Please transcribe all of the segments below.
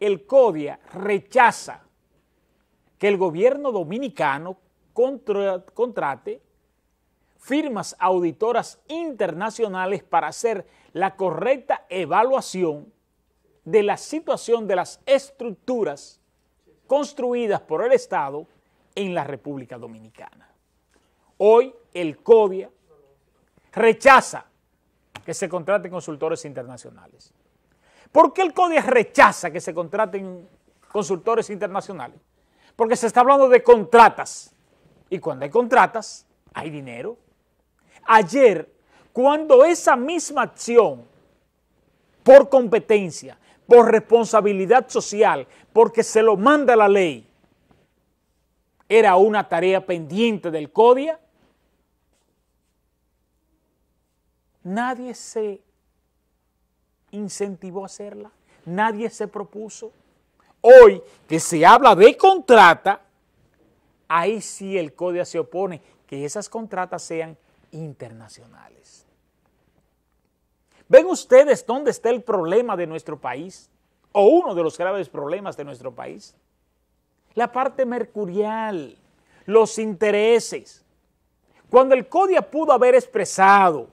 el CODIA rechaza que el gobierno dominicano contrate firmas auditoras internacionales para hacer la correcta evaluación de la situación de las estructuras construidas por el Estado en la República Dominicana. Hoy el CODIA rechaza que se contraten consultores internacionales. ¿Por qué el CODIA rechaza que se contraten consultores internacionales? Porque se está hablando de contratas. Y cuando hay contratas, hay dinero. Ayer, cuando esa misma acción por competencia, por responsabilidad social, porque se lo manda la ley, era una tarea pendiente del CODIA, nadie se incentivó a hacerla, nadie se propuso. Hoy que se habla de contrata, ahí sí el CODIA se opone que esas contratas sean internacionales. ¿Ven ustedes dónde está el problema de nuestro país? O uno de los graves problemas de nuestro país. La parte mercurial, los intereses. Cuando el CODIA pudo haber expresado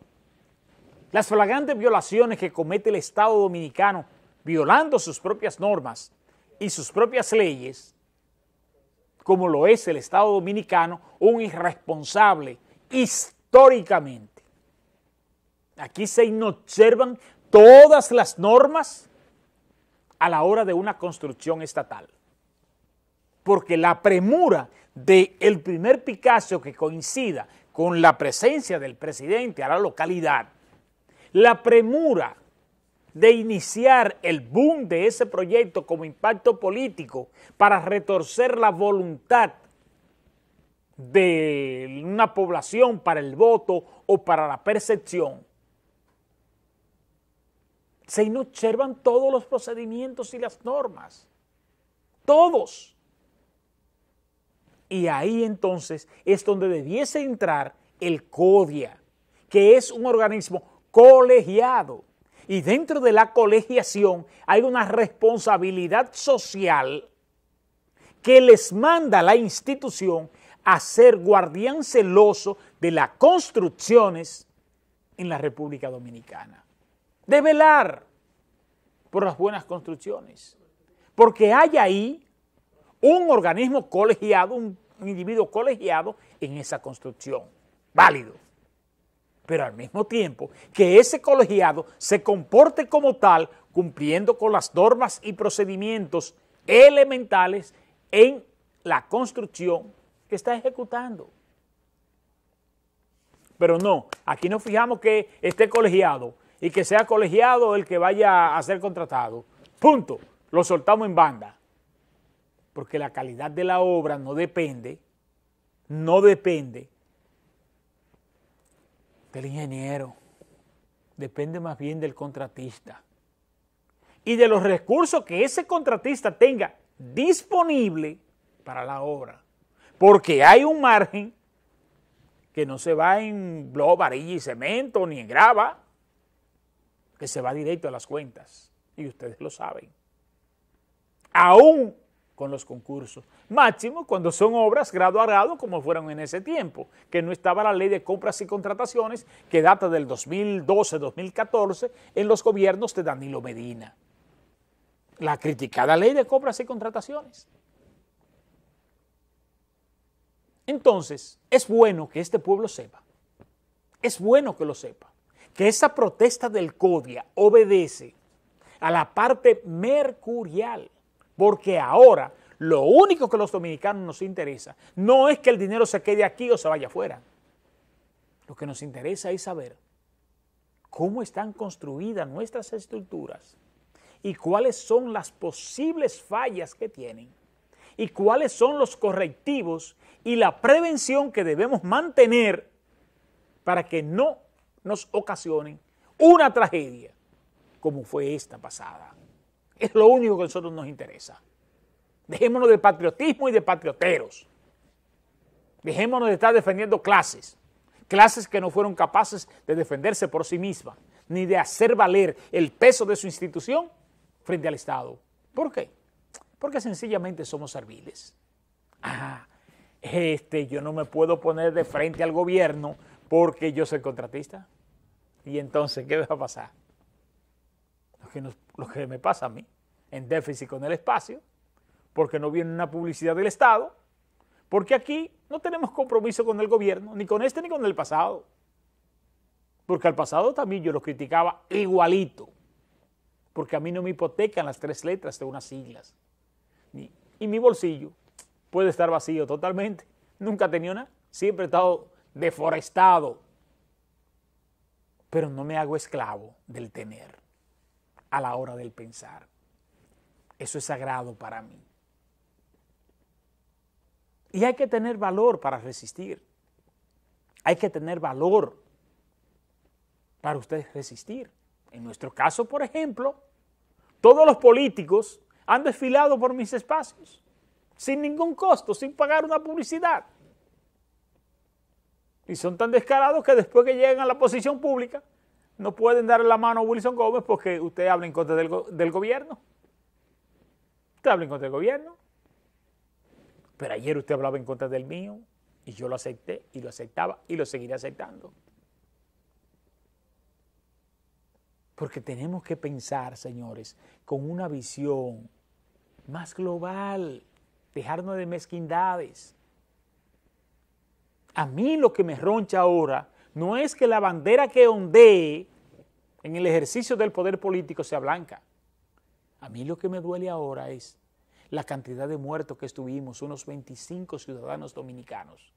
las flagrantes violaciones que comete el Estado dominicano violando sus propias normas y sus propias leyes, como lo es el Estado dominicano, un irresponsable históricamente. Aquí se inobservan todas las normas a la hora de una construcción estatal. Porque la premura del primer Picasso que coincida con la presencia del presidente a la localidad la premura de iniciar el boom de ese proyecto como impacto político para retorcer la voluntad de una población para el voto o para la percepción, se inobservan todos los procedimientos y las normas, todos. Y ahí entonces es donde debiese entrar el CODIA, que es un organismo colegiado. Y dentro de la colegiación hay una responsabilidad social que les manda la institución a ser guardián celoso de las construcciones en la República Dominicana. De velar por las buenas construcciones. Porque hay ahí un organismo colegiado, un individuo colegiado en esa construcción. Válido pero al mismo tiempo que ese colegiado se comporte como tal, cumpliendo con las normas y procedimientos elementales en la construcción que está ejecutando. Pero no, aquí nos fijamos que esté colegiado y que sea colegiado el que vaya a ser contratado. Punto. Lo soltamos en banda. Porque la calidad de la obra no depende, no depende el ingeniero, depende más bien del contratista y de los recursos que ese contratista tenga disponible para la obra, porque hay un margen que no se va en blog, varilla y cemento, ni en grava, que se va directo a las cuentas, y ustedes lo saben. Aún con los concursos. Máximo cuando son obras grado a grado como fueron en ese tiempo, que no estaba la ley de compras y contrataciones que data del 2012-2014 en los gobiernos de Danilo Medina. La criticada ley de compras y contrataciones. Entonces, es bueno que este pueblo sepa, es bueno que lo sepa, que esa protesta del CODIA obedece a la parte mercurial porque ahora lo único que los dominicanos nos interesa no es que el dinero se quede aquí o se vaya afuera. Lo que nos interesa es saber cómo están construidas nuestras estructuras y cuáles son las posibles fallas que tienen y cuáles son los correctivos y la prevención que debemos mantener para que no nos ocasionen una tragedia como fue esta pasada. Es lo único que a nosotros nos interesa. Dejémonos de patriotismo y de patrioteros. Dejémonos de estar defendiendo clases. Clases que no fueron capaces de defenderse por sí mismas, ni de hacer valer el peso de su institución frente al Estado. ¿Por qué? Porque sencillamente somos serviles. Ah, este, yo no me puedo poner de frente al gobierno porque yo soy contratista. Y entonces, ¿qué va a pasar? Lo que nos lo que me pasa a mí, en déficit con el espacio, porque no viene una publicidad del Estado, porque aquí no tenemos compromiso con el gobierno, ni con este ni con el pasado. Porque al pasado también yo lo criticaba igualito, porque a mí no me hipotecan las tres letras de unas siglas. Y mi bolsillo puede estar vacío totalmente. Nunca he tenido nada, siempre he estado deforestado. Pero no me hago esclavo del tener a la hora del pensar. Eso es sagrado para mí. Y hay que tener valor para resistir. Hay que tener valor para ustedes resistir. En nuestro caso, por ejemplo, todos los políticos han desfilado por mis espacios, sin ningún costo, sin pagar una publicidad. Y son tan descarados que después que llegan a la posición pública, no pueden dar la mano a Wilson Gómez porque usted habla en contra del, del gobierno. Usted habla en contra del gobierno. Pero ayer usted hablaba en contra del mío y yo lo acepté y lo aceptaba y lo seguiré aceptando. Porque tenemos que pensar, señores, con una visión más global, dejarnos de mezquindades. A mí lo que me roncha ahora no es que la bandera que ondee en el ejercicio del poder político sea blanca. A mí lo que me duele ahora es la cantidad de muertos que estuvimos, unos 25 ciudadanos dominicanos,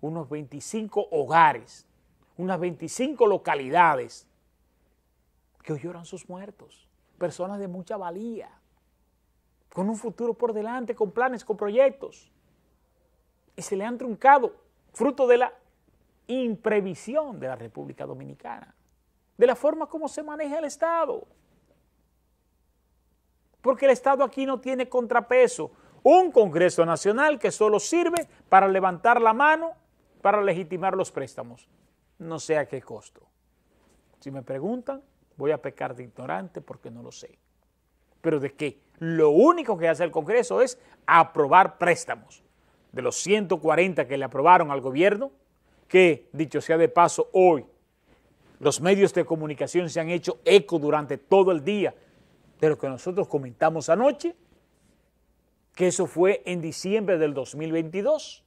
unos 25 hogares, unas 25 localidades que hoy lloran sus muertos, personas de mucha valía, con un futuro por delante, con planes, con proyectos, y se le han truncado, fruto de la imprevisión de la República Dominicana, de la forma como se maneja el Estado. Porque el Estado aquí no tiene contrapeso. Un Congreso Nacional que solo sirve para levantar la mano para legitimar los préstamos, no sé a qué costo. Si me preguntan, voy a pecar de ignorante porque no lo sé. Pero de qué? Lo único que hace el Congreso es aprobar préstamos. De los 140 que le aprobaron al gobierno, que, dicho sea de paso, hoy los medios de comunicación se han hecho eco durante todo el día de lo que nosotros comentamos anoche, que eso fue en diciembre del 2022.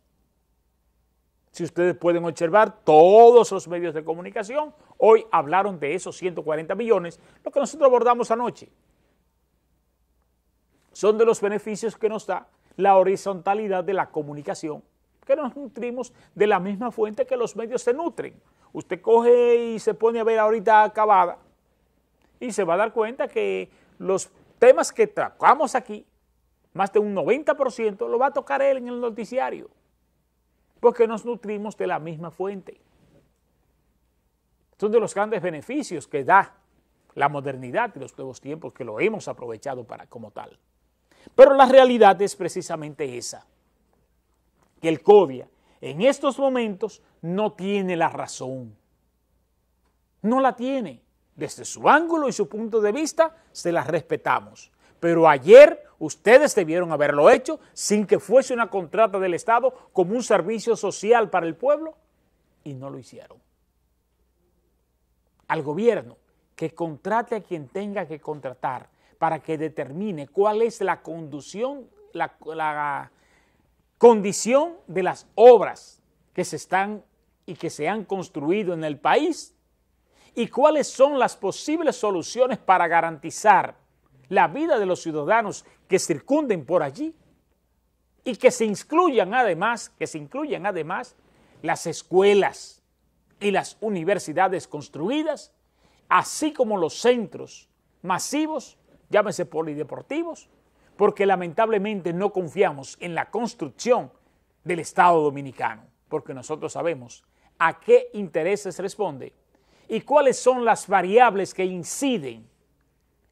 Si ustedes pueden observar, todos los medios de comunicación hoy hablaron de esos 140 millones, lo que nosotros abordamos anoche. Son de los beneficios que nos da la horizontalidad de la comunicación que nos nutrimos de la misma fuente que los medios se nutren. Usted coge y se pone a ver ahorita acabada y se va a dar cuenta que los temas que tratamos aquí, más de un 90%, lo va a tocar él en el noticiario, porque nos nutrimos de la misma fuente. Son de los grandes beneficios que da la modernidad y los nuevos tiempos que lo hemos aprovechado para como tal. Pero la realidad es precisamente esa que el CODIA en estos momentos no tiene la razón. No la tiene. Desde su ángulo y su punto de vista se la respetamos. Pero ayer ustedes debieron haberlo hecho sin que fuese una contrata del Estado como un servicio social para el pueblo y no lo hicieron. Al gobierno que contrate a quien tenga que contratar para que determine cuál es la conducción, la, la, condición de las obras que se están y que se han construido en el país y cuáles son las posibles soluciones para garantizar la vida de los ciudadanos que circunden por allí y que se incluyan además, que se incluyan además las escuelas y las universidades construidas, así como los centros masivos, llámese polideportivos, porque lamentablemente no confiamos en la construcción del Estado dominicano, porque nosotros sabemos a qué intereses responde y cuáles son las variables que inciden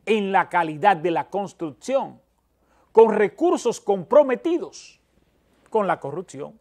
en la calidad de la construcción con recursos comprometidos con la corrupción.